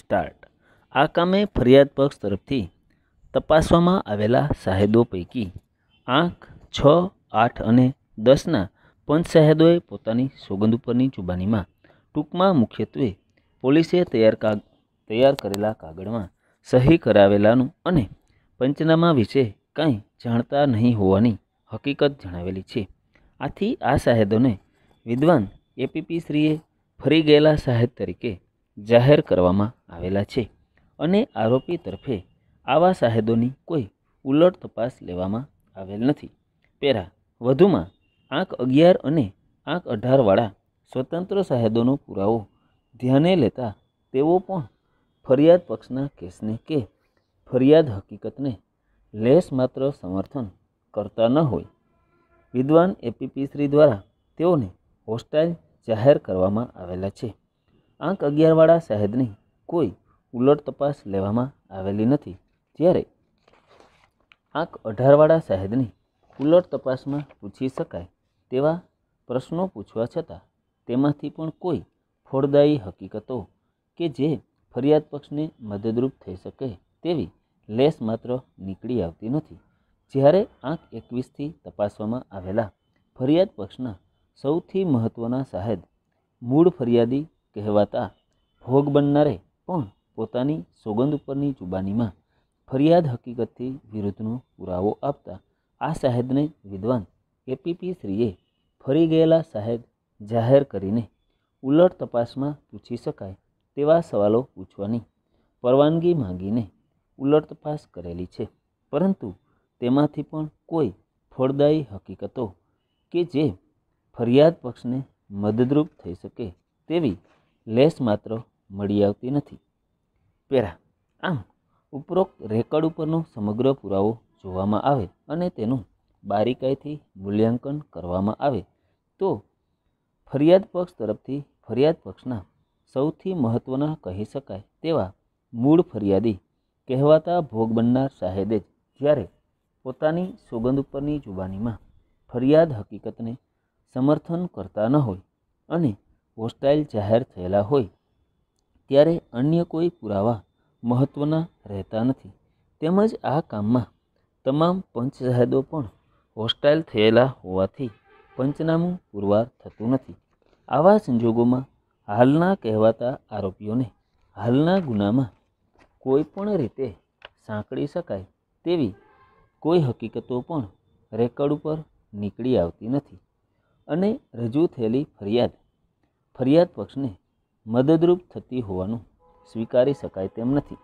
start આ કામે ફરિયાદ પક્ષ તરફથી તપાસવામાં આવેલા શાહેદો પૈકી આંખ છ આઠ અને દસના પંચ શાહેદોએ પોતાની સોગંદ ઉપરની જુબાનીમાં ટૂંકમાં મુખ્યત્વે પોલીસે તૈયાર કાગ તૈયાર કરેલા કાગળમાં સહી કરાવેલાનું અને પંચનામા વિશે કાંઈ જાણતા નહીં હોવાની હકીકત જણાવેલી છે આથી આ શાહેદોને વિદ્વાન એપીપી શ્રીએ ફરી ગયેલા સાહેબ તરીકે જાહેર કરવામાં આવેલા છે અને આરોપી તરફે આવા સાહેદોની કોઈ ઉલટ તપાસ લેવામાં આવેલ નથી પેરા વધુમાં આંક અગિયાર અને આંક અઢારવાળા સ્વતંત્ર સાહેદોનો પુરાવો ધ્યાને લેતા તેઓ પણ ફરિયાદ પક્ષના કેસને કે ફરિયાદ હકીકતને લેસ માત્ર સમર્થન કરતા ન હોય વિદ્વાન એપીપી શ્રી દ્વારા તેઓને હોસ્ટાઇલ જાહેર કરવામાં આવેલા છે આંક અગિયારવાળા સાહેબની કોઈ ઉલટ તપાસ લેવામાં આવેલી નથી જ્યારે આંક અઢારવાળા સાહેબની ઉલટ તપાસમાં પૂછી શકાય તેવા પ્રશ્નો પૂછવા છતાં તેમાંથી પણ કોઈ ફોડદાયી હકીકતો કે જે ફરિયાદ પક્ષને મદદરૂપ થઈ શકે તેવી લેસ માત્ર નીકળી આવતી નથી જ્યારે આંક એકવીસથી તપાસવામાં આવેલા ફરિયાદ પક્ષના સૌથી મહત્ત્વના સાહેબ મૂળ ફરિયાદી કહેવાતા ભોગ બનનારે પણ પોતાની સોગંદ ઉપરની જુબાનીમાં ફરિયાદ હકીકતથી વિરુદ્ધનો પુરાવો આપતા આ સાહેબને વિદ્વાન એપીપી શ્રીએ ફરી ગયેલા સાહેબ જાહેર કરીને ઉલટ તપાસમાં પૂછી શકાય તેવા સવાલો પૂછવાની પરવાનગી માંગીને ઉલટ તપાસ કરેલી છે પરંતુ તેમાંથી પણ કોઈ ફળદાયી હકીકતો કે જે ફરિયાદ પક્ષને મદદરૂપ થઈ શકે તેવી લેસ માત્ર મળી આવતી નથી પેરા આમ ઉપરોક્ત રેકર્ડ ઉપરનો સમગ્ર પુરાવો જોવામાં આવે અને તેનું બારીકાઈથી મૂલ્યાંકન કરવામાં આવે તો ફરિયાદ પક્ષ તરફથી ફરિયાદ પક્ષના સૌથી મહત્ત્વના કહી શકાય તેવા મૂળ ફરિયાદી કહેવાતા ભોગ બનનાર શાહેદે જ જ્યારે પોતાની સોગંદ ઉપરની જુબાનીમાં ફરિયાદ હકીકતને સમર્થન કરતા ન હોય અને હોસ્ટાઇલ જાહેર થયેલા હોય ત્યારે અન્ય કોઈ પુરાવા મહત્ત્વના રહેતા નથી તેમજ આ કામમાં તમામ પંચ સાહેદો પણ હોસ્ટાઇલ થયેલા હોવાથી પંચનામું પુરવાર થતું નથી આવા સંજોગોમાં હાલના કહેવાતા આરોપીઓને હાલના ગુનામાં કોઈ પણ રીતે સાંકળી શકાય તેવી કોઈ હકીકતો પણ રેકર્ડ ઉપર નીકળી આવતી નથી અને રજૂ થયેલી ફરિયાદ ફરિયાદ પક્ષને મદદરૂપ થતી હોવાનું સ્વીકારી શકાય તેમ નથી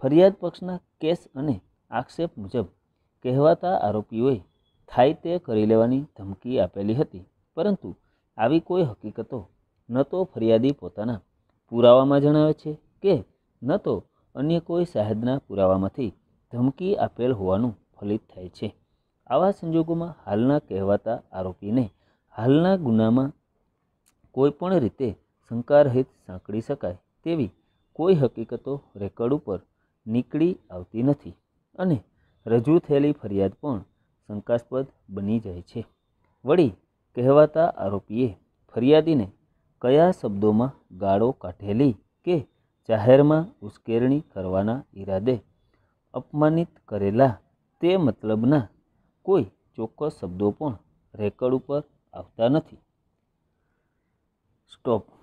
ફરિયાદ પક્ષના કેસ અને આક્ષેપ મુજબ કહેવાતા આરોપીઓએ થાય તે કરી લેવાની ધમકી આપેલી હતી પરંતુ આવી કોઈ હકીકતો ન તો ફરિયાદી પોતાના પુરાવામાં જણાવે છે કે ન તો અન્ય કોઈ સાહેબના પુરાવામાંથી ધમકી આપેલ હોવાનું ફલિત થાય છે આવા સંજોગોમાં હાલના કહેવાતા આરોપીને હાલના ગુનામાં કોઈપણ રીતે શંકારહિત સાંકળી શકાય તેવી કોઈ હકીકતો રેકર્ડ ઉપર નીકળી આવતી નથી અને રજૂ થયેલી ફરિયાદ પણ શંકાસ્પદ બની જાય છે વળી કહેવાતા આરોપીએ ફરિયાદીને કયા શબ્દોમાં ગાળો કાઢેલી કે જાહેરમાં ઉશ્કેરણી કરવાના ઈરાદે અપમાનિત કરેલા તે મતલબના કોઈ ચોક્કસ શબ્દો પણ રેકર્ડ ઉપર આવતા નથી સ્ટોપ